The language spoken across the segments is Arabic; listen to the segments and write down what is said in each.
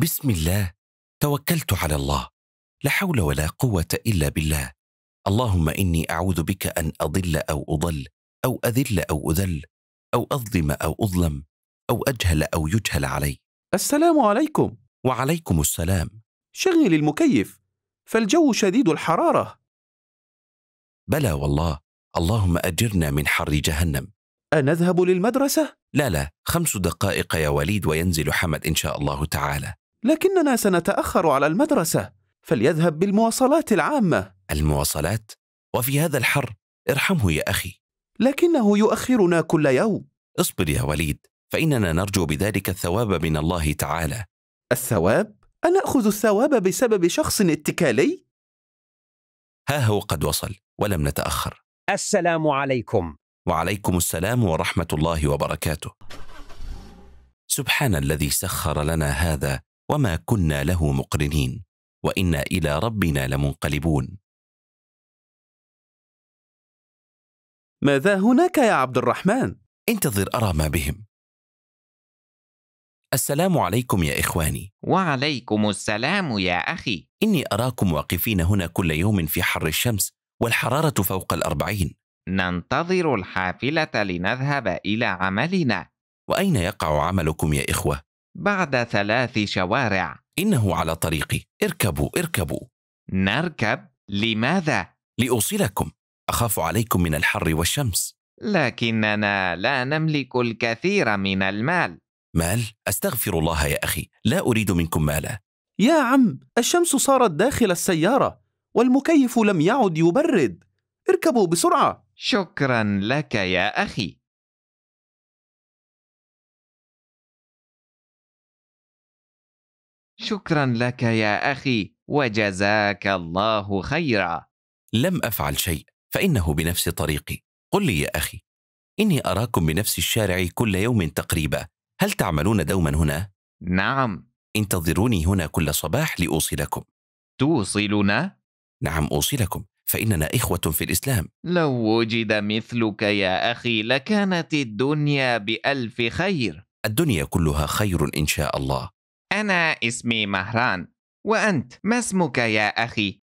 بسم الله توكلت على الله لا حول ولا قوه الا بالله اللهم اني اعوذ بك ان اضل او اضل او اذل او اذل او اظلم او اظلم او اجهل او يجهل علي السلام عليكم وعليكم السلام شغل المكيف فالجو شديد الحراره بلى والله اللهم اجرنا من حر جهنم أنذهب للمدرسة؟ لا لا خمس دقائق يا وليد وينزل حمد إن شاء الله تعالى لكننا سنتأخر على المدرسة فليذهب بالمواصلات العامة المواصلات؟ وفي هذا الحر ارحمه يا أخي لكنه يؤخرنا كل يوم اصبر يا وليد فإننا نرجو بذلك الثواب من الله تعالى الثواب؟ أنأخذ الثواب بسبب شخص اتكالي؟ ها هو قد وصل ولم نتأخر السلام عليكم وعليكم السلام ورحمة الله وبركاته سبحان الذي سخر لنا هذا وما كنا له مقرنين وانا الى ربنا لمنقلبون ماذا هناك يا عبد الرحمن انتظر ارى ما بهم السلام عليكم يا اخواني وعليكم السلام يا اخي اني اراكم واقفين هنا كل يوم في حر الشمس والحراره فوق الاربعين ننتظر الحافله لنذهب الى عملنا واين يقع عملكم يا اخوه بعد ثلاث شوارع إنه على طريقي اركبوا اركبوا نركب لماذا؟ لأوصلكم أخاف عليكم من الحر والشمس لكننا لا نملك الكثير من المال مال؟ أستغفر الله يا أخي لا أريد منكم مالا يا عم الشمس صارت داخل السيارة والمكيف لم يعد يبرد اركبوا بسرعة شكرا لك يا أخي شكرا لك يا اخي وجزاك الله خيرا لم افعل شيء فانه بنفس طريقي قل لي يا اخي اني اراكم بنفس الشارع كل يوم تقريبا هل تعملون دوما هنا نعم انتظروني هنا كل صباح لاوصلكم توصلنا نعم اوصلكم فاننا اخوه في الاسلام لو وجد مثلك يا اخي لكانت الدنيا بالف خير الدنيا كلها خير ان شاء الله أنا اسمي مهران وأنت ما اسمك يا أخي؟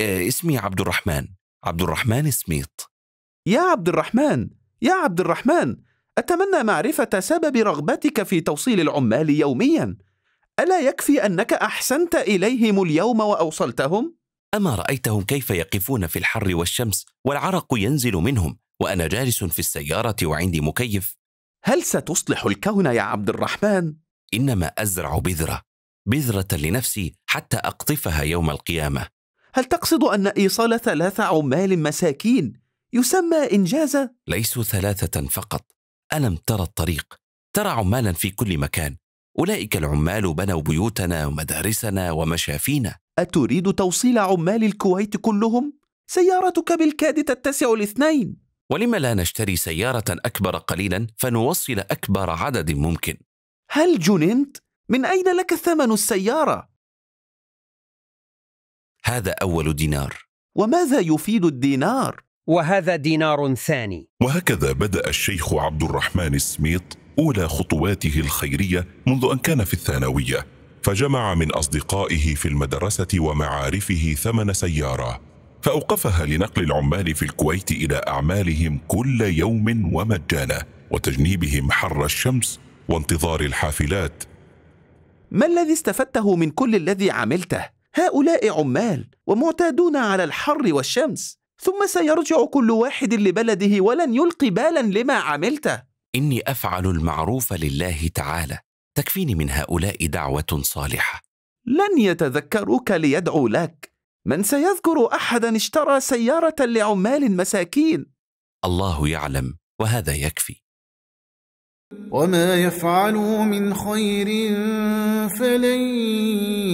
آه، اسمي عبد الرحمن عبد الرحمن سميط يا عبد الرحمن يا عبد الرحمن أتمنى معرفة سبب رغبتك في توصيل العمال يوميا ألا يكفي أنك أحسنت إليهم اليوم وأوصلتهم؟ أما رأيتهم كيف يقفون في الحر والشمس والعرق ينزل منهم وأنا جالس في السيارة وعندي مكيف؟ هل ستصلح الكون يا عبد الرحمن؟ انما ازرع بذره بذره لنفسي حتى اقطفها يوم القيامه هل تقصد ان ايصال ثلاثه عمال مساكين يسمى انجازا ليسوا ثلاثه فقط الم ترى الطريق ترى عمالا في كل مكان اولئك العمال بنوا بيوتنا ومدارسنا ومشافينا اتريد توصيل عمال الكويت كلهم سيارتك بالكاد تتسع الاثنين ولم لا نشتري سياره اكبر قليلا فنوصل اكبر عدد ممكن هل جننت؟ من أين لك ثمن السيارة؟ هذا أول دينار وماذا يفيد الدينار؟ وهذا دينار ثاني وهكذا بدأ الشيخ عبد الرحمن سميط أولى خطواته الخيرية منذ أن كان في الثانوية فجمع من أصدقائه في المدرسة ومعارفه ثمن سيارة فأوقفها لنقل العمال في الكويت إلى أعمالهم كل يوم ومجانا وتجنيبهم حر الشمس وانتظار الحافلات ما الذي استفدته من كل الذي عملته هؤلاء عمال ومعتادون على الحر والشمس ثم سيرجع كل واحد لبلده ولن يلقي بالا لما عملته اني افعل المعروف لله تعالى تكفيني من هؤلاء دعوه صالحه لن يتذكروك ليدعوا لك من سيذكر احدا اشترى سياره لعمال مساكين الله يعلم وهذا يكفي وما يفعلوا من خير فلن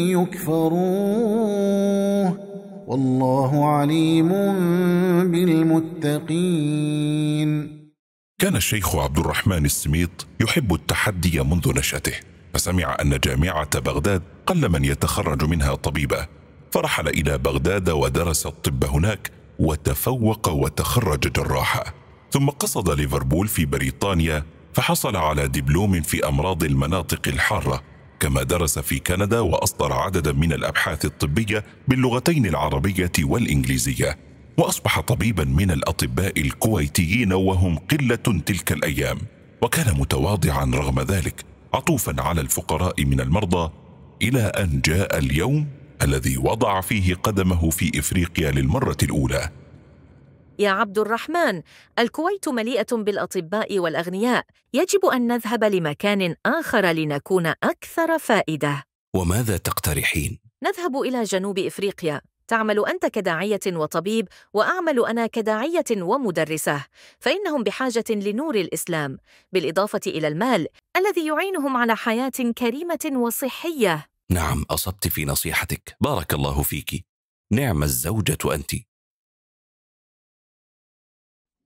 يكفروه والله عليم بالمتقين كان الشيخ عبد الرحمن السميط يحب التحدي منذ نشأته فسمع أن جامعة بغداد قل من يتخرج منها طبيبة فرحل إلى بغداد ودرس الطب هناك وتفوق وتخرج جراحا ثم قصد ليفربول في بريطانيا فحصل على دبلوم في أمراض المناطق الحارة كما درس في كندا وأصدر عددا من الأبحاث الطبية باللغتين العربية والإنجليزية وأصبح طبيبا من الأطباء الكويتيين وهم قلة تلك الأيام وكان متواضعا رغم ذلك عطوفا على الفقراء من المرضى إلى أن جاء اليوم الذي وضع فيه قدمه في إفريقيا للمرة الأولى يا عبد الرحمن الكويت مليئه بالاطباء والاغنياء يجب ان نذهب لمكان اخر لنكون اكثر فائده وماذا تقترحين نذهب الى جنوب افريقيا تعمل انت كداعيه وطبيب واعمل انا كداعيه ومدرسه فانهم بحاجه لنور الاسلام بالاضافه الى المال الذي يعينهم على حياه كريمه وصحيه نعم اصبت في نصيحتك بارك الله فيك نعم الزوجه انت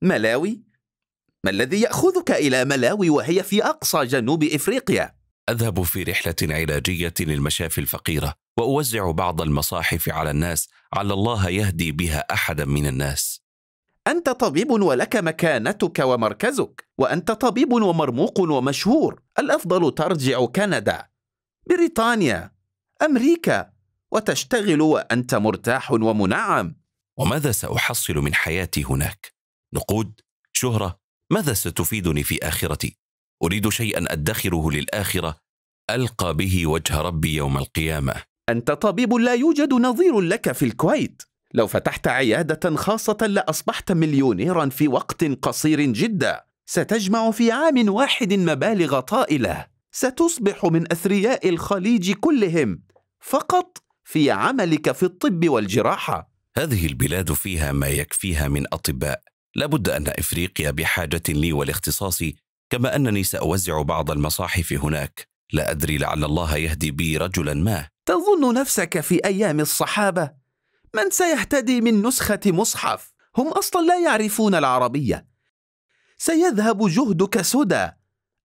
ملاوي؟ ما الذي يأخذك إلى ملاوي وهي في أقصى جنوب إفريقيا؟ أذهب في رحلة علاجية للمشافي الفقيرة وأوزع بعض المصاحف على الناس على الله يهدي بها أحدا من الناس أنت طبيب ولك مكانتك ومركزك وأنت طبيب ومرموق ومشهور الأفضل ترجع كندا بريطانيا أمريكا وتشتغل وأنت مرتاح ومنعم وماذا سأحصل من حياتي هناك؟ نقود شهرة ماذا ستفيدني في آخرتي؟ أريد شيئا أدخره للآخرة ألقى به وجه ربي يوم القيامة أنت طبيب لا يوجد نظير لك في الكويت لو فتحت عيادة خاصة لأصبحت مليونيرا في وقت قصير جدا ستجمع في عام واحد مبالغ طائلة ستصبح من أثرياء الخليج كلهم فقط في عملك في الطب والجراحة هذه البلاد فيها ما يكفيها من أطباء لابد أن إفريقيا بحاجة لي والاختصاص كما أنني سأوزع بعض المصاحف هناك لا أدري لعل الله يهدي بي رجلا ما تظن نفسك في أيام الصحابة من سيهتدي من نسخة مصحف؟ هم أصلا لا يعرفون العربية سيذهب جهدك سدى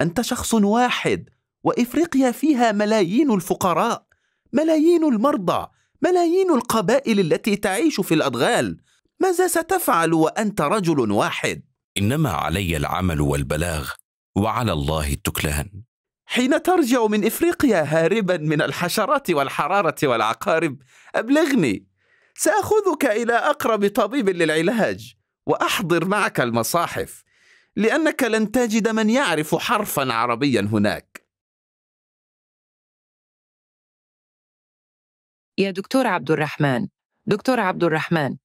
أنت شخص واحد وإفريقيا فيها ملايين الفقراء ملايين المرضى ملايين القبائل التي تعيش في الأدغال ماذا ستفعل وانت رجل واحد انما علي العمل والبلاغ وعلى الله التكلان حين ترجع من افريقيا هاربا من الحشرات والحراره والعقارب ابلغني ساخذك الى اقرب طبيب للعلاج واحضر معك المصاحف لانك لن تجد من يعرف حرفا عربيا هناك يا دكتور عبد الرحمن دكتور عبد الرحمن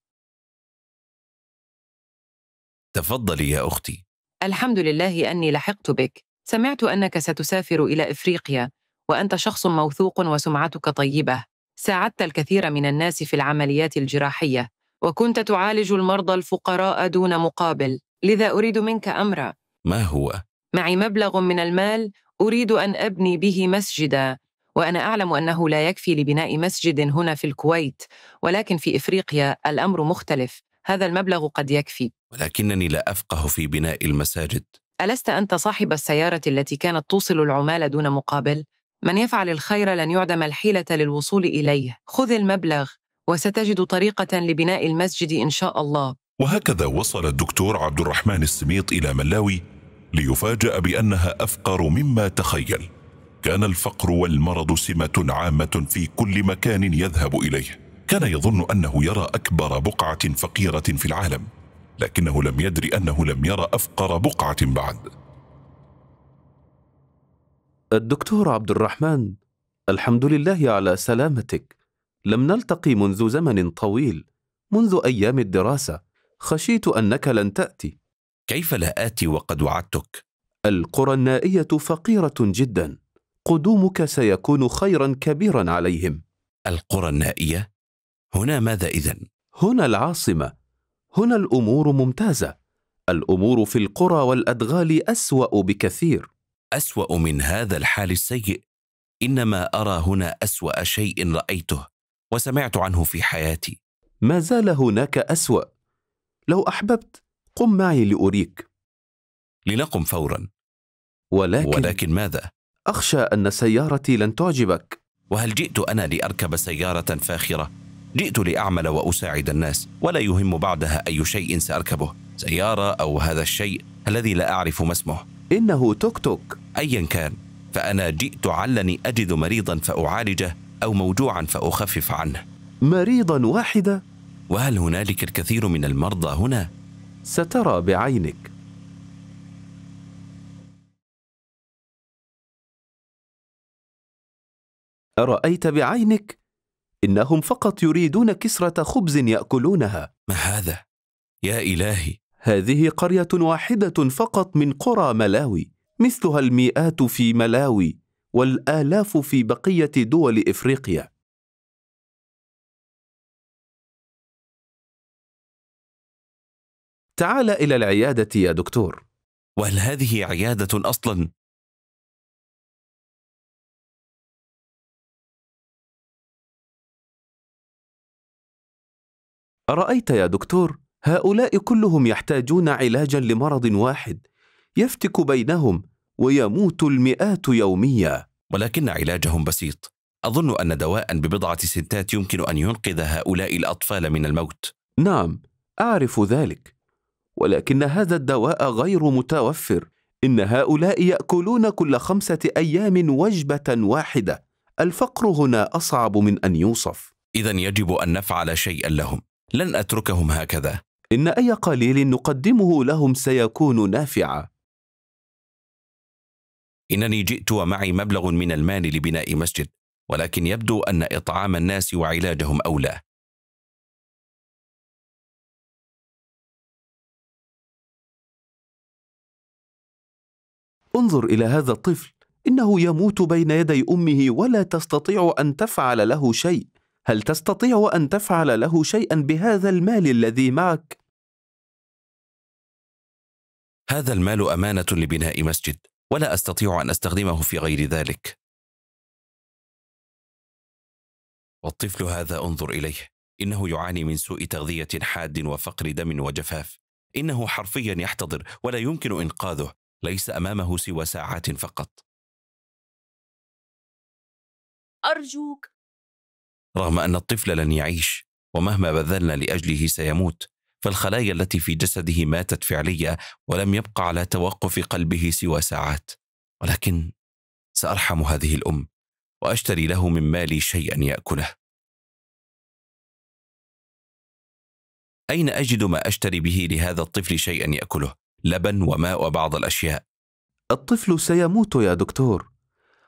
تفضلي يا أختي الحمد لله أني لحقت بك سمعت أنك ستسافر إلى إفريقيا وأنت شخص موثوق وسمعتك طيبة ساعدت الكثير من الناس في العمليات الجراحية وكنت تعالج المرضى الفقراء دون مقابل لذا أريد منك أمرا ما هو؟ معي مبلغ من المال أريد أن أبني به مسجدا وأنا أعلم أنه لا يكفي لبناء مسجد هنا في الكويت ولكن في إفريقيا الأمر مختلف هذا المبلغ قد يكفي ولكنني لا أفقه في بناء المساجد ألست أنت صاحب السيارة التي كانت توصل العمال دون مقابل؟ من يفعل الخير لن يعدم الحيلة للوصول إليه خذ المبلغ وستجد طريقة لبناء المسجد إن شاء الله وهكذا وصل الدكتور عبد الرحمن السميط إلى ملاوي ليفاجأ بأنها أفقر مما تخيل كان الفقر والمرض سمة عامة في كل مكان يذهب إليه كان يظن انه يرى اكبر بقعه فقيره في العالم لكنه لم يدر انه لم يرى افقر بقعه بعد الدكتور عبد الرحمن الحمد لله على سلامتك لم نلتقي منذ زمن طويل منذ ايام الدراسه خشيت انك لن تاتي كيف لا اتي وقد وعدتك القرى النائيه فقيره جدا قدومك سيكون خيرا كبيرا عليهم القرى النائيه هنا ماذا إذا؟ هنا العاصمة هنا الأمور ممتازة الأمور في القرى والأدغال أسوأ بكثير أسوأ من هذا الحال السيء إنما أرى هنا أسوأ شيء رأيته وسمعت عنه في حياتي ما زال هناك أسوأ لو أحببت قم معي لأريك لنقم فورا ولكن, ولكن ماذا؟ أخشى أن سيارتي لن تعجبك وهل جئت أنا لأركب سيارة فاخرة جئت لأعمل وأساعد الناس ولا يهم بعدها أي شيء سأركبه سيارة أو هذا الشيء الذي لا أعرف ما اسمه إنه توك توك أيا كان فأنا جئت علني أجد مريضا فأعالجه أو موجوعا فأخفف عنه مريضا واحدة؟ وهل هنالك الكثير من المرضى هنا؟ سترى بعينك أرأيت بعينك إنهم فقط يريدون كسرة خبز يأكلونها ما هذا؟ يا إلهي هذه قرية واحدة فقط من قرى ملاوي مثلها المئات في ملاوي والآلاف في بقية دول إفريقيا تعال إلى العيادة يا دكتور وهل هذه عيادة أصلاً؟ ارايت يا دكتور هؤلاء كلهم يحتاجون علاجا لمرض واحد يفتك بينهم ويموت المئات يوميا ولكن علاجهم بسيط اظن ان دواء ببضعه سنتات يمكن ان ينقذ هؤلاء الاطفال من الموت نعم اعرف ذلك ولكن هذا الدواء غير متوفر ان هؤلاء ياكلون كل خمسه ايام وجبه واحده الفقر هنا اصعب من ان يوصف اذا يجب ان نفعل شيئا لهم لن أتركهم هكذا إن أي قليل نقدمه لهم سيكون نافعا إنني جئت ومعي مبلغ من المال لبناء مسجد ولكن يبدو أن إطعام الناس وعلاجهم أولى انظر إلى هذا الطفل إنه يموت بين يدي أمه ولا تستطيع أن تفعل له شيء هل تستطيع أن تفعل له شيئا بهذا المال الذي معك؟ هذا المال أمانة لبناء مسجد، ولا أستطيع أن أستخدمه في غير ذلك. والطفل هذا انظر إليه، إنه يعاني من سوء تغذية حاد وفقر دم وجفاف. إنه حرفيا يحتضر ولا يمكن إنقاذه، ليس أمامه سوى ساعات فقط. أرجوك رغم ان الطفل لن يعيش ومهما بذلنا لاجله سيموت فالخلايا التي في جسده ماتت فعليا ولم يبقى على توقف قلبه سوى ساعات ولكن سارحم هذه الام واشتري له من مالي شيئا ياكله اين اجد ما اشتري به لهذا الطفل شيئا ياكله لبن وماء وبعض الاشياء الطفل سيموت يا دكتور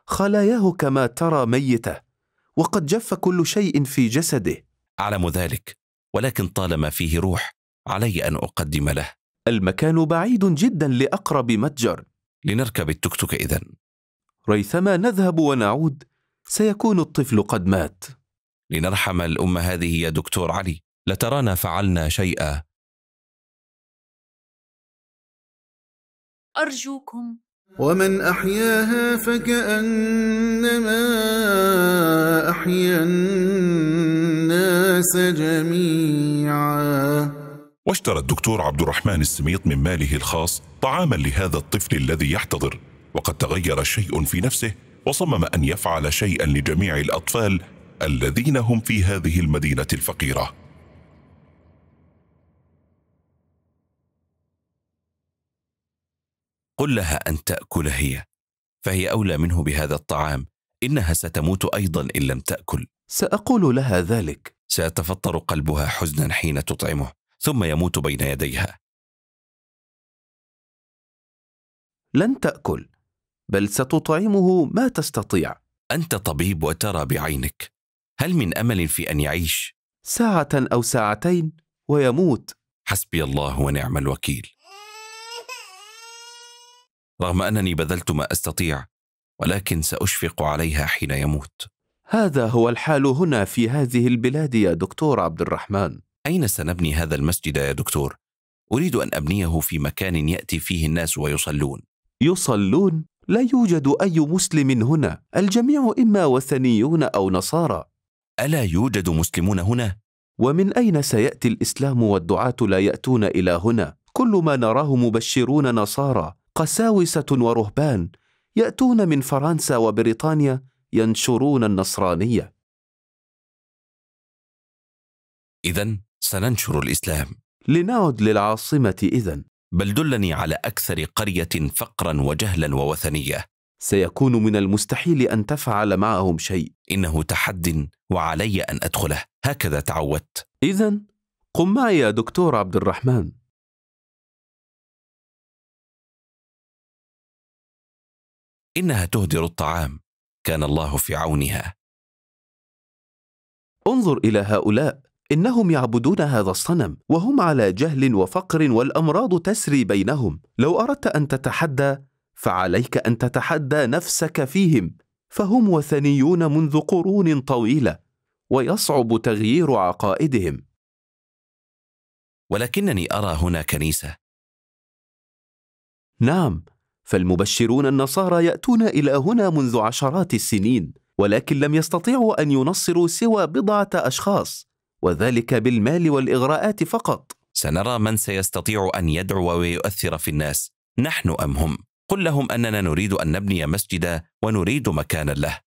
خلاياه كما ترى ميته وقد جف كل شيء في جسده اعلم ذلك ولكن طالما فيه روح علي ان اقدم له المكان بعيد جدا لاقرب متجر لنركب التكتك اذا ريثما نذهب ونعود سيكون الطفل قد مات لنرحم الام هذه يا دكتور علي لترانا فعلنا شيئا ارجوكم ومن أحياها فكأنما أحيا الناس جميعا واشترى الدكتور عبد الرحمن السميط من ماله الخاص طعاما لهذا الطفل الذي يحتضر وقد تغير شيء في نفسه وصمم أن يفعل شيئا لجميع الأطفال الذين هم في هذه المدينة الفقيرة قل لها أن تأكل هي فهي أولى منه بهذا الطعام إنها ستموت أيضا إن لم تأكل سأقول لها ذلك سيتفطر قلبها حزنا حين تطعمه ثم يموت بين يديها لن تأكل بل ستطعمه ما تستطيع أنت طبيب وترى بعينك هل من أمل في أن يعيش؟ ساعة أو ساعتين ويموت حسبي الله ونعم الوكيل رغم انني بذلت ما استطيع ولكن ساشفق عليها حين يموت هذا هو الحال هنا في هذه البلاد يا دكتور عبد الرحمن اين سنبني هذا المسجد يا دكتور اريد ان ابنيه في مكان ياتي فيه الناس ويصلون يصلون لا يوجد اي مسلم هنا الجميع اما وثنيون او نصارى الا يوجد مسلمون هنا ومن اين سياتي الاسلام والدعاه لا ياتون الى هنا كل ما نراه مبشرون نصارى قساوسة ورهبان يأتون من فرنسا وبريطانيا ينشرون النصرانية. إذا سننشر الإسلام. لنعد للعاصمة إذا. بل دلني على أكثر قرية فقرا وجهلا ووثنية. سيكون من المستحيل أن تفعل معهم شيء. إنه تحد وعلي أن أدخله، هكذا تعودت. إذا قم معي يا دكتور عبد الرحمن. انها تهدر الطعام كان الله في عونها انظر الى هؤلاء انهم يعبدون هذا الصنم وهم على جهل وفقر والامراض تسري بينهم لو اردت ان تتحدى فعليك ان تتحدى نفسك فيهم فهم وثنيون منذ قرون طويله ويصعب تغيير عقائدهم ولكنني ارى هنا كنيسه نعم فالمبشرون النصارى ياتون الى هنا منذ عشرات السنين ولكن لم يستطيعوا ان ينصروا سوى بضعه اشخاص وذلك بالمال والاغراءات فقط سنرى من سيستطيع ان يدعو ويؤثر في الناس نحن ام هم قل لهم اننا نريد ان نبني مسجدا ونريد مكانا له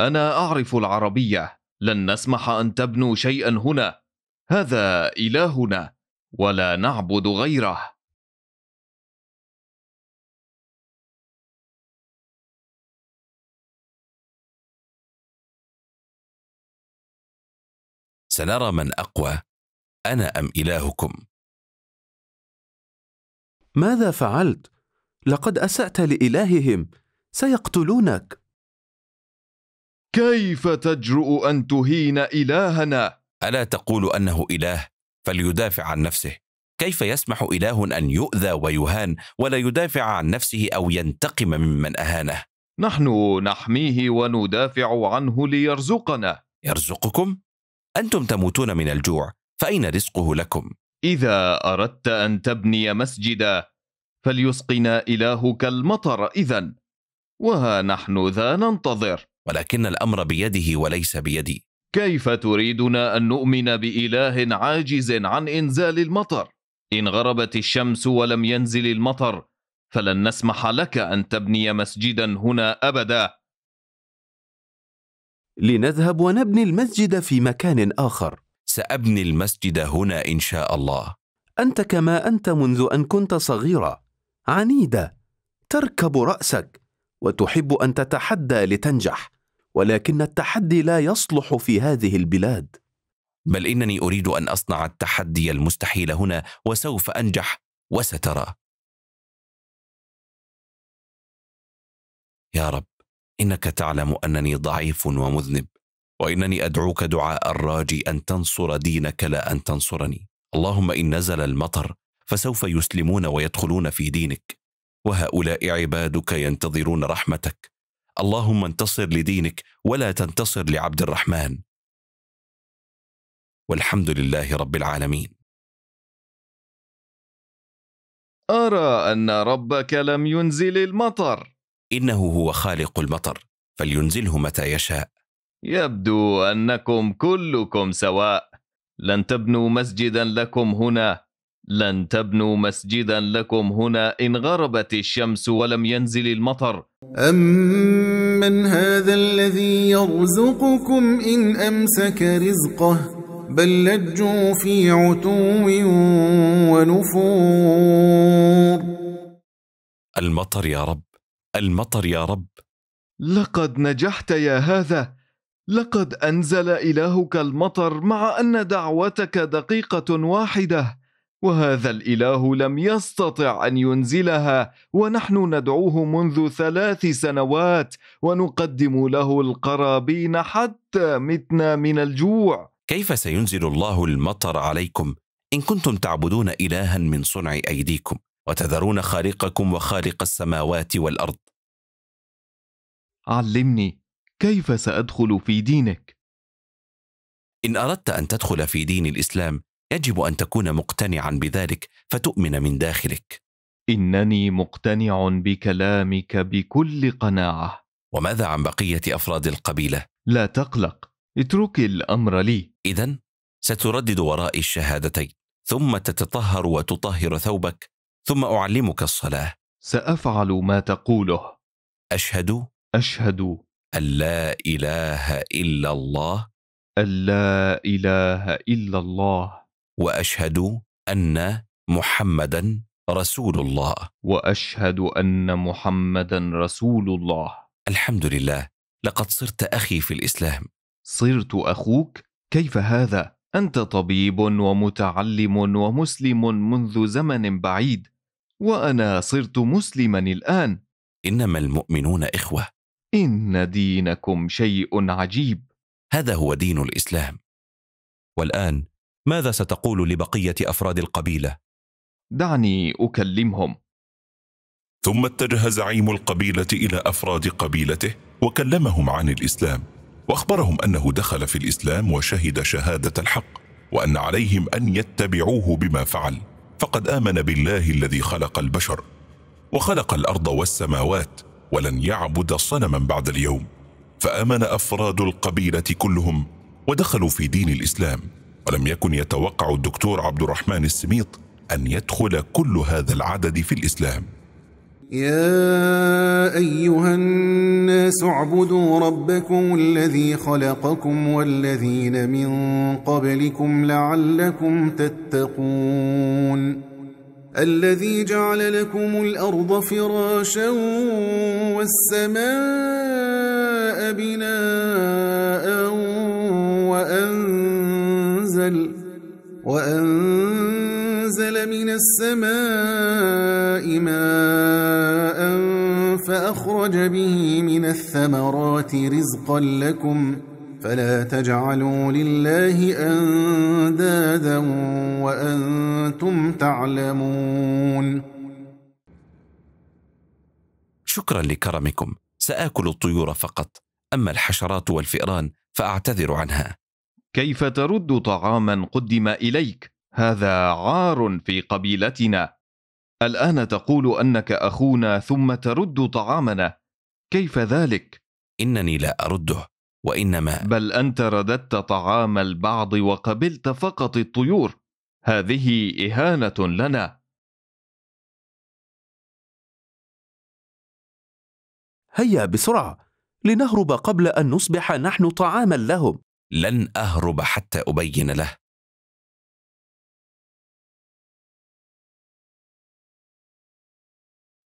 انا اعرف العربيه لن نسمح أن تبنوا شيئا هنا هذا إلهنا ولا نعبد غيره سنرى من اقوى انا ام الهكم ماذا فعلت لقد اسات لالههم سيقتلونك كيف تجرؤ أن تهين إلهنا؟ ألا تقول أنه إله فليدافع عن نفسه كيف يسمح إله أن يؤذى ويهان ولا يدافع عن نفسه أو ينتقم ممن أهانه؟ نحن نحميه وندافع عنه ليرزقنا يرزقكم؟ أنتم تموتون من الجوع فأين رزقه لكم؟ إذا أردت أن تبني مسجدا فليسقنا إلهك المطر إذا وها نحن ذا ننتظر ولكن الأمر بيده وليس بيدي كيف تريدنا أن نؤمن بإله عاجز عن إنزال المطر؟ إن غربت الشمس ولم ينزل المطر فلن نسمح لك أن تبني مسجدا هنا أبدا لنذهب ونبني المسجد في مكان آخر سأبني المسجد هنا إن شاء الله أنت كما أنت منذ أن كنت صغيرة عنيدة تركب رأسك وتحب أن تتحدى لتنجح ولكن التحدي لا يصلح في هذه البلاد بل انني اريد ان اصنع التحدي المستحيل هنا وسوف انجح وسترى يا رب انك تعلم انني ضعيف ومذنب وانني ادعوك دعاء الراجي ان تنصر دينك لا ان تنصرني اللهم ان نزل المطر فسوف يسلمون ويدخلون في دينك وهؤلاء عبادك ينتظرون رحمتك اللهم انتصر لدينك ولا تنتصر لعبد الرحمن والحمد لله رب العالمين ارى ان ربك لم ينزل المطر انه هو خالق المطر فلينزله متى يشاء يبدو انكم كلكم سواء لن تبنوا مسجدا لكم هنا لن تبنوا مسجدا لكم هنا إن غربت الشمس ولم ينزل المطر أمن هذا الذي يرزقكم إن أمسك رزقه بل لجوا في عتو ونفور المطر يا رب المطر يا رب لقد نجحت يا هذا لقد أنزل إلهك المطر مع أن دعوتك دقيقة واحدة وهذا الاله لم يستطع ان ينزلها ونحن ندعوه منذ ثلاث سنوات ونقدم له القرابين حتى متنا من الجوع كيف سينزل الله المطر عليكم ان كنتم تعبدون الها من صنع ايديكم وتذرون خالقكم وخالق السماوات والارض علمني كيف سادخل في دينك ان اردت ان تدخل في دين الاسلام يجب ان تكون مقتنعا بذلك فتؤمن من داخلك انني مقتنع بكلامك بكل قناعه وماذا عن بقيه افراد القبيله لا تقلق اتركي الامر لي اذا ستردد ورائي الشهادتين ثم تتطهر وتطهر ثوبك ثم اعلمك الصلاه سافعل ما تقوله اشهد اشهد ان لا اله الا الله أن لا إله إلا الله واشهد ان محمدا رسول الله واشهد ان محمدا رسول الله الحمد لله لقد صرت اخي في الاسلام صرت اخوك كيف هذا انت طبيب ومتعلم ومسلم منذ زمن بعيد وانا صرت مسلما الان انما المؤمنون اخوه ان دينكم شيء عجيب هذا هو دين الاسلام والان ماذا ستقول لبقيه افراد القبيله دعني اكلمهم ثم اتجه زعيم القبيله الى افراد قبيلته وكلمهم عن الاسلام واخبرهم انه دخل في الاسلام وشهد شهاده الحق وان عليهم ان يتبعوه بما فعل فقد امن بالله الذي خلق البشر وخلق الارض والسماوات ولن يعبد صنما بعد اليوم فامن افراد القبيله كلهم ودخلوا في دين الاسلام ولم يكن يتوقع الدكتور عبد الرحمن السميط أن يدخل كل هذا العدد في الإسلام يا أيها الناس اعبدوا ربكم الذي خلقكم والذين من قبلكم لعلكم تتقون الذي جعل لكم الأرض فراشا والسماء بناء وأنتم أنزل وأنزل من السماء ماء فأخرج به من الثمرات رزقا لكم فلا تجعلوا لله أندادا وأنتم تعلمون شكرا لكرمكم سآكل الطيور فقط أما الحشرات والفئران فأعتذر عنها كيف ترد طعاما قدم اليك هذا عار في قبيلتنا الان تقول انك اخونا ثم ترد طعامنا كيف ذلك انني لا ارده وانما بل انت رددت طعام البعض وقبلت فقط الطيور هذه اهانه لنا هيا بسرعه لنهرب قبل ان نصبح نحن طعاما لهم لن اهرب حتى ابين له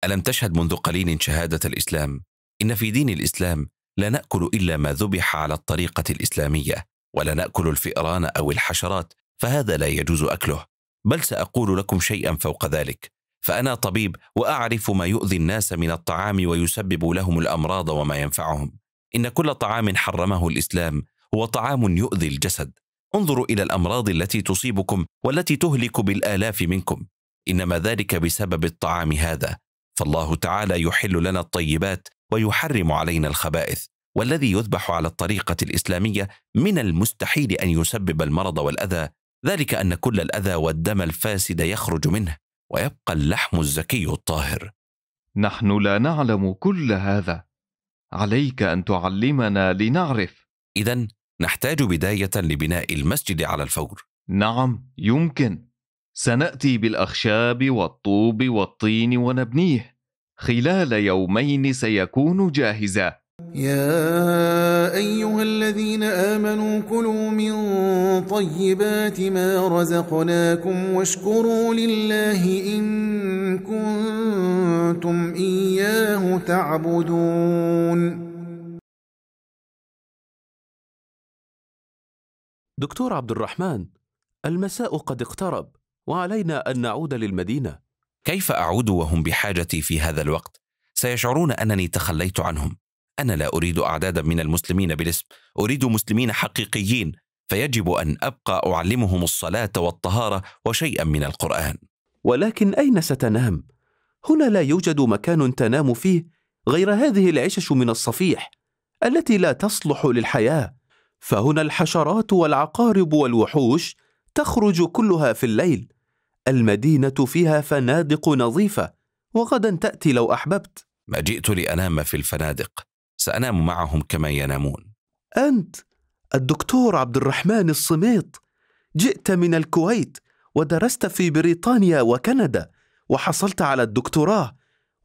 الم تشهد منذ قليل شهاده الاسلام ان في دين الاسلام لا ناكل الا ما ذبح على الطريقه الاسلاميه ولا ناكل الفئران او الحشرات فهذا لا يجوز اكله بل ساقول لكم شيئا فوق ذلك فانا طبيب واعرف ما يؤذي الناس من الطعام ويسبب لهم الامراض وما ينفعهم ان كل طعام حرمه الاسلام هو طعام يؤذي الجسد انظروا الى الامراض التي تصيبكم والتي تهلك بالالاف منكم انما ذلك بسبب الطعام هذا فالله تعالى يحل لنا الطيبات ويحرم علينا الخبائث والذي يذبح على الطريقه الاسلاميه من المستحيل ان يسبب المرض والاذى ذلك ان كل الاذى والدم الفاسد يخرج منه ويبقى اللحم الزكي الطاهر نحن لا نعلم كل هذا عليك ان تعلمنا لنعرف اذا نحتاج بداية لبناء المسجد على الفور نعم يمكن سنأتي بالأخشاب والطوب والطين ونبنيه خلال يومين سيكون جاهزا يا أيها الذين آمنوا كلوا من طيبات ما رزقناكم واشكروا لله إن كنتم إياه تعبدون دكتور عبد الرحمن المساء قد اقترب وعلينا ان نعود للمدينه كيف اعود وهم بحاجتي في هذا الوقت سيشعرون انني تخليت عنهم انا لا اريد اعدادا من المسلمين بالاسم اريد مسلمين حقيقيين فيجب ان ابقى اعلمهم الصلاه والطهاره وشيئا من القران ولكن اين ستنام هنا لا يوجد مكان تنام فيه غير هذه العشش من الصفيح التي لا تصلح للحياه فهنا الحشرات والعقارب والوحوش تخرج كلها في الليل المدينه فيها فنادق نظيفه وغدا تاتي لو احببت ما جئت لانام في الفنادق سانام معهم كما ينامون انت الدكتور عبد الرحمن الصميط جئت من الكويت ودرست في بريطانيا وكندا وحصلت على الدكتوراه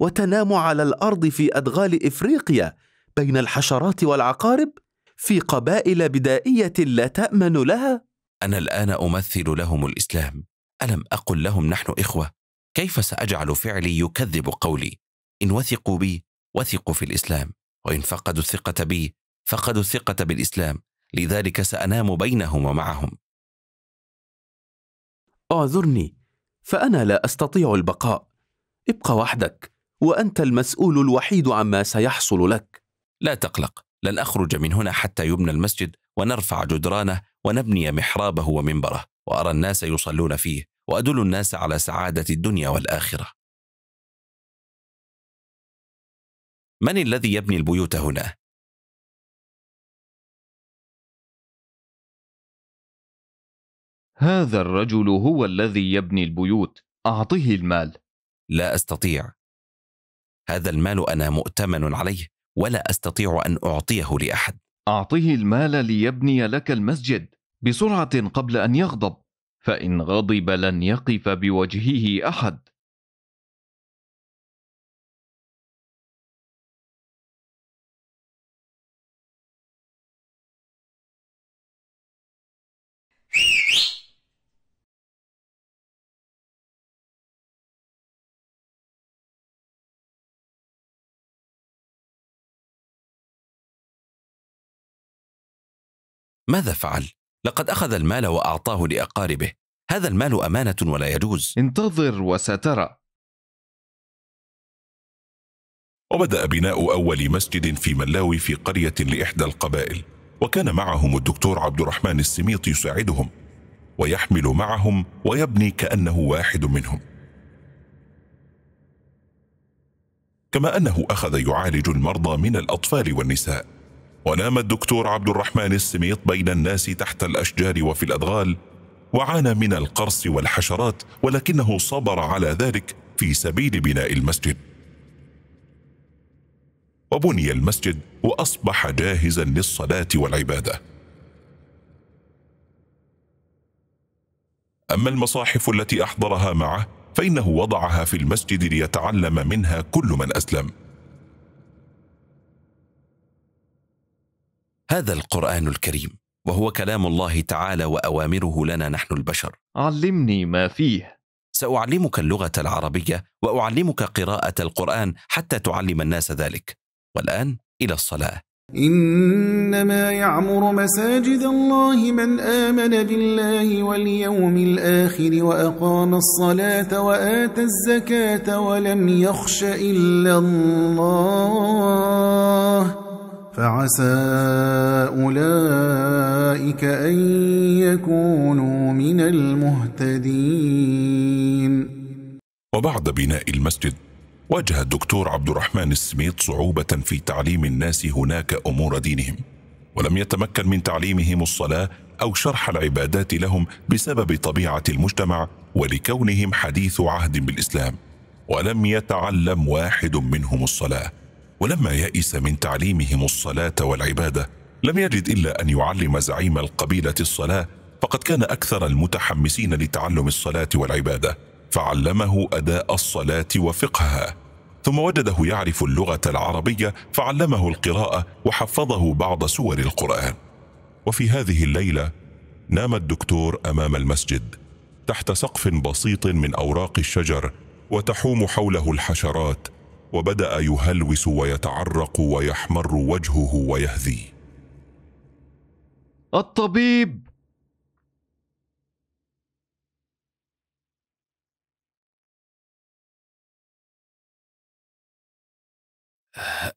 وتنام على الارض في ادغال افريقيا بين الحشرات والعقارب في قبائل بدائيه لا تامن لها انا الان امثل لهم الاسلام الم اقل لهم نحن اخوه كيف ساجعل فعلي يكذب قولي ان وثقوا بي وثقوا في الاسلام وان فقدوا الثقه بي فقدوا الثقه بالاسلام لذلك سانام بينهم ومعهم اعذرني فانا لا استطيع البقاء ابق وحدك وانت المسؤول الوحيد عما سيحصل لك لا تقلق لن أخرج من هنا حتى يبنى المسجد ونرفع جدرانه ونبني محرابه ومنبره وأرى الناس يصلون فيه وأدل الناس على سعادة الدنيا والآخرة من الذي يبني البيوت هنا؟ هذا الرجل هو الذي يبني البيوت أعطه المال لا أستطيع هذا المال أنا مؤتمن عليه ولا استطيع ان اعطيه لاحد اعطه المال ليبني لك المسجد بسرعه قبل ان يغضب فان غضب لن يقف بوجهه احد ماذا فعل؟ لقد أخذ المال وأعطاه لأقاربه هذا المال أمانة ولا يجوز انتظر وسترى وبدأ بناء أول مسجد في ملاوي في قرية لإحدى القبائل وكان معهم الدكتور عبد الرحمن السميط يساعدهم ويحمل معهم ويبني كأنه واحد منهم كما أنه أخذ يعالج المرضى من الأطفال والنساء ونام الدكتور عبد الرحمن السميط بين الناس تحت الأشجار وفي الأدغال وعانى من القرص والحشرات ولكنه صبر على ذلك في سبيل بناء المسجد وبني المسجد وأصبح جاهزا للصلاة والعبادة أما المصاحف التي أحضرها معه فإنه وضعها في المسجد ليتعلم منها كل من أسلم هذا القران الكريم وهو كلام الله تعالى واوامره لنا نحن البشر علمني ما فيه ساعلمك اللغه العربيه واعلمك قراءه القران حتى تعلم الناس ذلك والان الى الصلاه إنما يعمر مساجد الله من آمن بالله واليوم الآخر وأقام الصلاة وآتى الزكاة ولم يخش إلا الله فعسى أولئك أن يكونوا من المهتدين وبعد بناء المسجد واجه الدكتور عبد الرحمن السميط صعوبة في تعليم الناس هناك أمور دينهم ولم يتمكن من تعليمهم الصلاة أو شرح العبادات لهم بسبب طبيعة المجتمع ولكونهم حديث عهد بالإسلام ولم يتعلم واحد منهم الصلاه ولما يئس من تعليمهم الصلاه والعباده لم يجد إلا أن يعلم زعيم القبيلة الصلاة فقد كان أكثر المتحمسين لتعلم الصلاة والعبادة فعلمه أداء الصلاة وفقهها ثم وجده يعرف اللغة العربية فعلمه القراءة وحفظه بعض سور القرآن وفي هذه الليلة نام الدكتور أمام المسجد تحت سقف بسيط من أوراق الشجر وتحوم حوله الحشرات وبدأ يهلوس ويتعرق ويحمر وجهه ويهذي الطبيب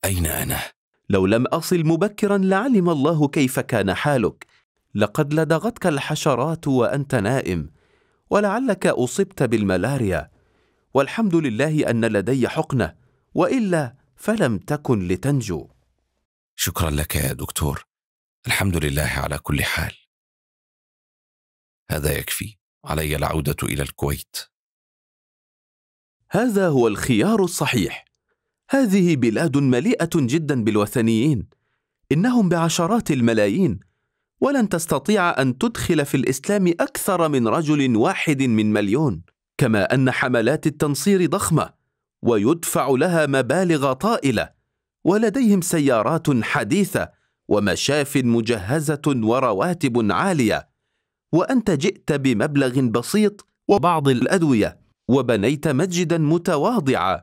أين أنا؟ لو لم أصل مبكرا لعلم الله كيف كان حالك لقد لدغتك الحشرات وأنت نائم ولعلك أصبت بالملاريا والحمد لله أن لدي حقنة وإلا فلم تكن لتنجو شكرا لك يا دكتور الحمد لله على كل حال هذا يكفي علي العوده الى الكويت هذا هو الخيار الصحيح هذه بلاد مليئه جدا بالوثنيين انهم بعشرات الملايين ولن تستطيع ان تدخل في الاسلام اكثر من رجل واحد من مليون كما ان حملات التنصير ضخمه ويدفع لها مبالغ طائله ولديهم سيارات حديثه ومشاف مجهزه ورواتب عاليه وانت جئت بمبلغ بسيط وبعض الادويه وبنيت مسجدا متواضعا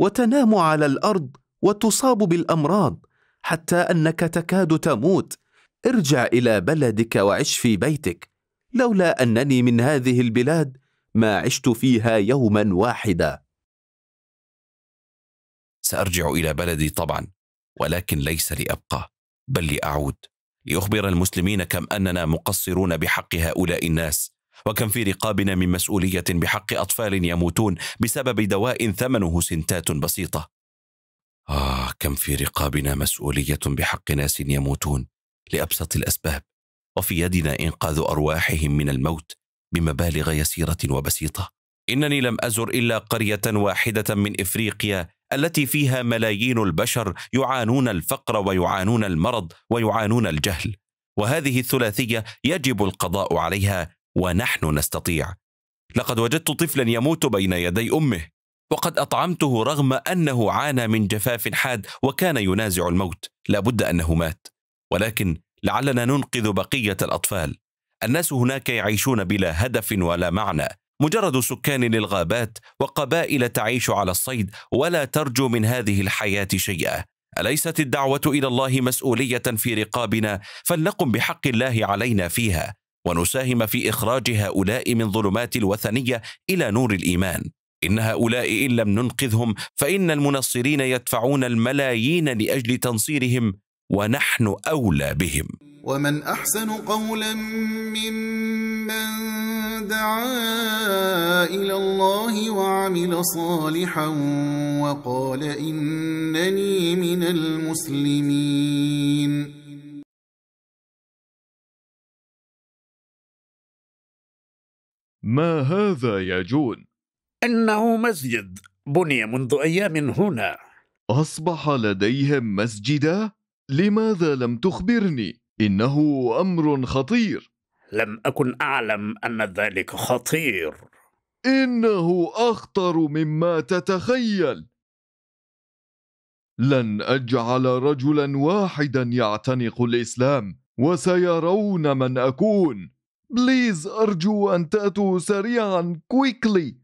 وتنام على الارض وتصاب بالامراض حتى انك تكاد تموت ارجع الى بلدك وعش في بيتك لولا انني من هذه البلاد ما عشت فيها يوما واحدا سارجع الى بلدي طبعا ولكن ليس لابقى بل لأعود لأخبر المسلمين كم أننا مقصرون بحق هؤلاء الناس وكم في رقابنا من مسؤولية بحق أطفال يموتون بسبب دواء ثمنه سنتات بسيطة آه كم في رقابنا مسؤولية بحق ناس يموتون لأبسط الأسباب وفي يدنا إنقاذ أرواحهم من الموت بمبالغ يسيرة وبسيطة إنني لم أزر إلا قرية واحدة من إفريقيا التي فيها ملايين البشر يعانون الفقر ويعانون المرض ويعانون الجهل وهذه الثلاثيه يجب القضاء عليها ونحن نستطيع لقد وجدت طفلا يموت بين يدي امه وقد اطعمته رغم انه عانى من جفاف حاد وكان ينازع الموت لابد انه مات ولكن لعلنا ننقذ بقيه الاطفال الناس هناك يعيشون بلا هدف ولا معنى مجرد سكان للغابات وقبائل تعيش على الصيد ولا ترجو من هذه الحياه شيئا اليست الدعوه الى الله مسؤوليه في رقابنا فلنقم بحق الله علينا فيها ونساهم في اخراج هؤلاء من ظلمات الوثنيه الى نور الايمان ان هؤلاء ان لم ننقذهم فان المنصرين يدفعون الملايين لاجل تنصيرهم ونحن اولى بهم ومن احسن قولا ممن دعا إلى الله وعمل صالحا وقال إنني من المسلمين ما هذا يا جون؟ إنه مسجد بني منذ أيام هنا أصبح لديهم مسجدا؟ لماذا لم تخبرني؟ إنه أمر خطير لم أكن أعلم أن ذلك خطير إنه أخطر مما تتخيل لن أجعل رجلا واحدا يعتنق الإسلام وسيرون من أكون بليز أرجو أن تأتوا سريعا quickly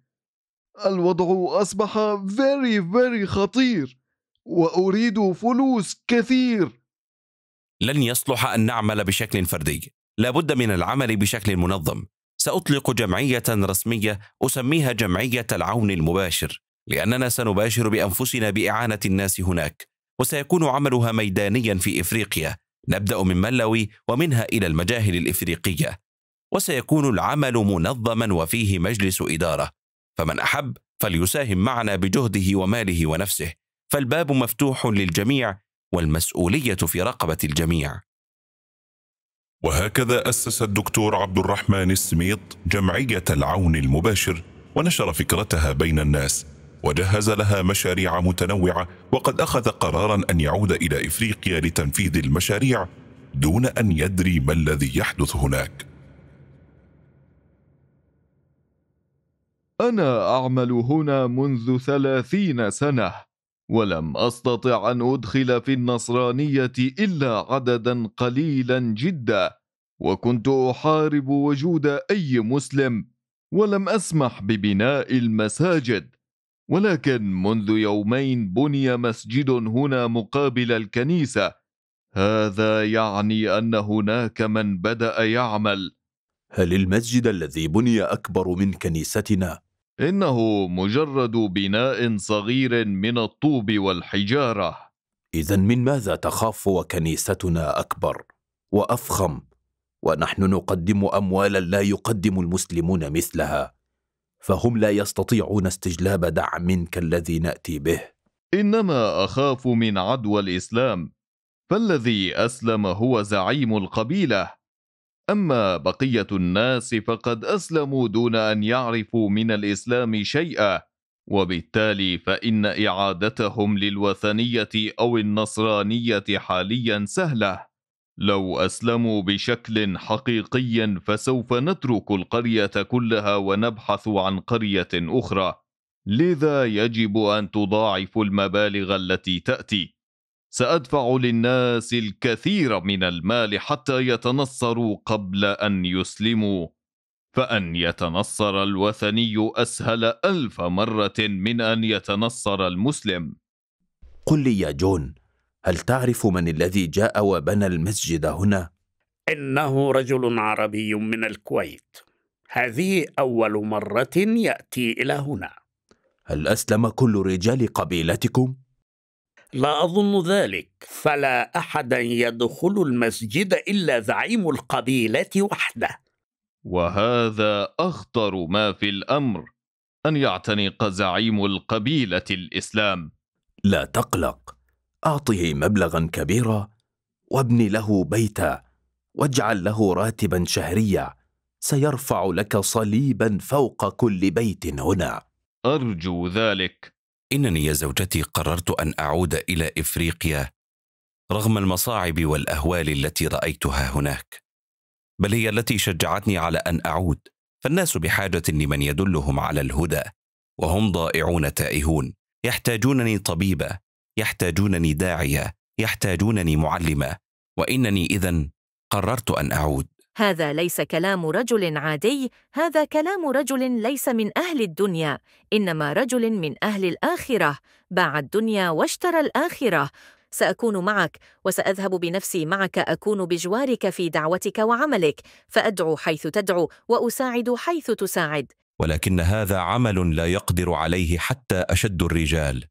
الوضع أصبح very very خطير وأريد فلوس كثير لن يصلح أن نعمل بشكل فردي لابد من العمل بشكل منظم سأطلق جمعية رسمية أسميها جمعية العون المباشر لأننا سنباشر بأنفسنا بإعانة الناس هناك وسيكون عملها ميدانيا في إفريقيا نبدأ من ملوي ومنها إلى المجاهل الإفريقية وسيكون العمل منظما وفيه مجلس إدارة فمن أحب فليساهم معنا بجهده وماله ونفسه فالباب مفتوح للجميع والمسؤولية في رقبة الجميع وهكذا أسس الدكتور عبد الرحمن السميط جمعية العون المباشر ونشر فكرتها بين الناس وجهز لها مشاريع متنوعة وقد أخذ قرارا أن يعود إلى إفريقيا لتنفيذ المشاريع دون أن يدري ما الذي يحدث هناك أنا أعمل هنا منذ ثلاثين سنة ولم أستطع أن أدخل في النصرانية إلا عددا قليلا جدا وكنت أحارب وجود أي مسلم ولم أسمح ببناء المساجد ولكن منذ يومين بني مسجد هنا مقابل الكنيسة هذا يعني أن هناك من بدأ يعمل هل المسجد الذي بني أكبر من كنيستنا إنه مجرد بناء صغير من الطوب والحجارة إذا من ماذا تخاف وكنيستنا أكبر وأفخم ونحن نقدم أموالا لا يقدم المسلمون مثلها فهم لا يستطيعون استجلاب دعم كالذي نأتي به إنما أخاف من عدوى الإسلام فالذي أسلم هو زعيم القبيلة أما بقية الناس فقد أسلموا دون أن يعرفوا من الإسلام شيئا وبالتالي فإن إعادتهم للوثنية أو النصرانية حاليا سهلة لو أسلموا بشكل حقيقي فسوف نترك القرية كلها ونبحث عن قرية أخرى لذا يجب أن تضاعفوا المبالغ التي تأتي سأدفع للناس الكثير من المال حتى يتنصروا قبل أن يسلموا فأن يتنصر الوثني أسهل ألف مرة من أن يتنصر المسلم قل لي يا جون هل تعرف من الذي جاء وبنى المسجد هنا؟ إنه رجل عربي من الكويت هذه أول مرة يأتي إلى هنا هل أسلم كل رجال قبيلتكم؟ لا اظن ذلك فلا احد يدخل المسجد الا زعيم القبيله وحده وهذا اخطر ما في الامر ان يعتنق زعيم القبيله الاسلام لا تقلق اعطه مبلغا كبيرا وابن له بيتا واجعل له راتبا شهريا سيرفع لك صليبا فوق كل بيت هنا ارجو ذلك انني يا زوجتي قررت ان اعود الى افريقيا رغم المصاعب والاهوال التي رايتها هناك بل هي التي شجعتني على ان اعود فالناس بحاجه لمن يدلهم على الهدى وهم ضائعون تائهون يحتاجونني طبيبه يحتاجونني داعيه يحتاجونني معلمه وانني اذا قررت ان اعود هذا ليس كلام رجل عادي هذا كلام رجل ليس من اهل الدنيا انما رجل من اهل الاخره باع الدنيا واشترى الاخره ساكون معك وساذهب بنفسي معك اكون بجوارك في دعوتك وعملك فادعو حيث تدعو واساعد حيث تساعد ولكن هذا عمل لا يقدر عليه حتى اشد الرجال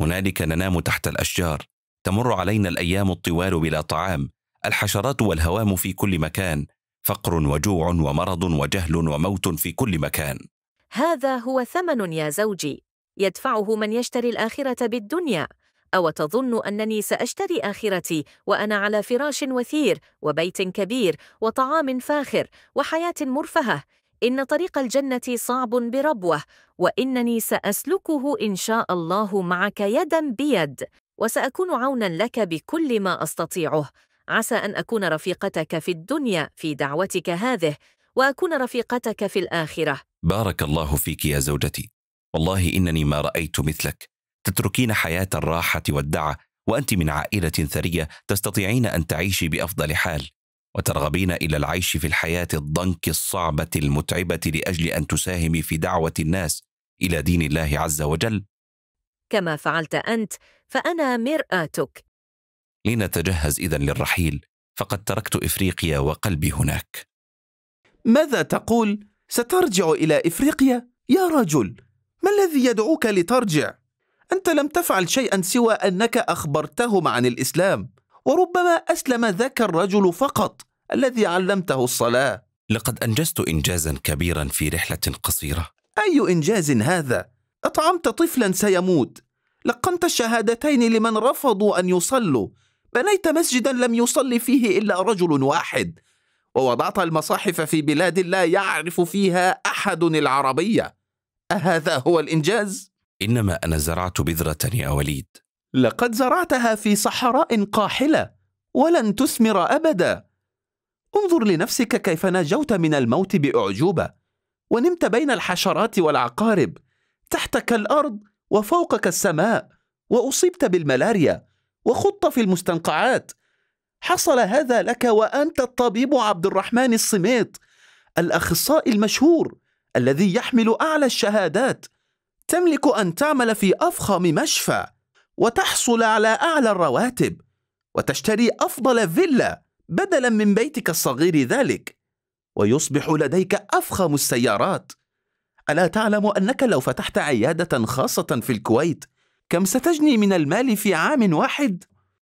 هنالك ننام تحت الاشجار تمر علينا الايام الطوال بلا طعام الحشرات والهوام في كل مكان فقر وجوع ومرض وجهل وموت في كل مكان هذا هو ثمن يا زوجي يدفعه من يشتري الآخرة بالدنيا أو تظن أنني سأشتري آخرتي وأنا على فراش وثير وبيت كبير وطعام فاخر وحياة مرفهة إن طريق الجنة صعب بربوة وإنني سأسلكه إن شاء الله معك يدا بيد وسأكون عونا لك بكل ما أستطيعه عسى أن أكون رفيقتك في الدنيا في دعوتك هذه وأكون رفيقتك في الآخرة بارك الله فيك يا زوجتي والله إنني ما رأيت مثلك تتركين حياة الراحة والدعة وأنت من عائلة ثرية تستطيعين أن تعيشي بأفضل حال وترغبين إلى العيش في الحياة الضنك الصعبة المتعبة لأجل أن تساهمي في دعوة الناس إلى دين الله عز وجل كما فعلت أنت فأنا مرآتك لنتجهز إذا للرحيل فقد تركت إفريقيا وقلبي هناك ماذا تقول؟ سترجع إلى إفريقيا؟ يا رجل ما الذي يدعوك لترجع؟ أنت لم تفعل شيئا سوى أنك أخبرتهم عن الإسلام وربما أسلم ذاك الرجل فقط الذي علمته الصلاة لقد أنجزت إنجازا كبيرا في رحلة قصيرة أي إنجاز هذا؟ أطعمت طفلا سيموت لقنت الشهادتين لمن رفضوا أن يصلوا بنيت مسجدا لم يصلي فيه الا رجل واحد ووضعت المصاحف في بلاد لا يعرف فيها احد العربيه اهذا هو الانجاز انما انا زرعت بذره يا وليد لقد زرعتها في صحراء قاحله ولن تثمر ابدا انظر لنفسك كيف نجوت من الموت باعجوبه ونمت بين الحشرات والعقارب تحتك الارض وفوقك السماء واصبت بالملاريا وخضت في المستنقعات حصل هذا لك وأنت الطبيب عبد الرحمن الصميت الأخصائي المشهور الذي يحمل أعلى الشهادات تملك أن تعمل في أفخم مشفى وتحصل على أعلى الرواتب وتشتري أفضل فيلا بدلا من بيتك الصغير ذلك ويصبح لديك أفخم السيارات ألا تعلم أنك لو فتحت عيادة خاصة في الكويت كم ستجني من المال في عام واحد؟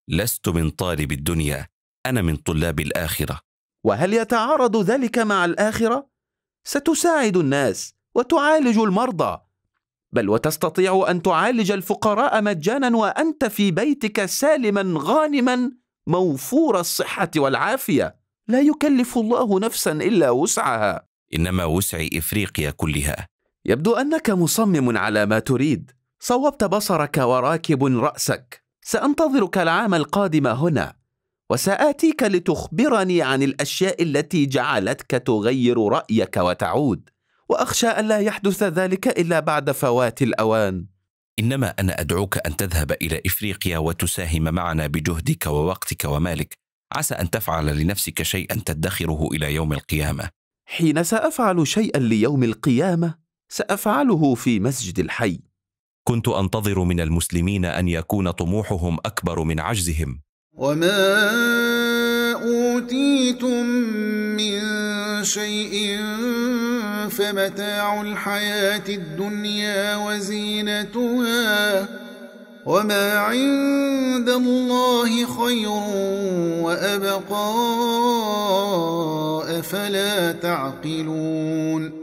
لست من طالب الدنيا أنا من طلاب الآخرة وهل يتعارض ذلك مع الآخرة؟ ستساعد الناس وتعالج المرضى بل وتستطيع أن تعالج الفقراء مجانا وأنت في بيتك سالما غانما موفور الصحة والعافية لا يكلف الله نفسا إلا وسعها إنما وسع إفريقيا كلها يبدو أنك مصمم على ما تريد صوبت بصرك وراكب رأسك سأنتظرك العام القادم هنا وسآتيك لتخبرني عن الأشياء التي جعلتك تغير رأيك وتعود وأخشى ألا يحدث ذلك إلا بعد فوات الأوان إنما أنا أدعوك أن تذهب إلى إفريقيا وتساهم معنا بجهدك ووقتك ومالك عسى أن تفعل لنفسك شيئا تدخره إلى يوم القيامة حين سأفعل شيئا ليوم القيامة سأفعله في مسجد الحي كنت انتظر من المسلمين ان يكون طموحهم اكبر من عجزهم وما اوتيتم من شيء فمتاع الحياه الدنيا وزينتها وما عند الله خير وابقى افلا تعقلون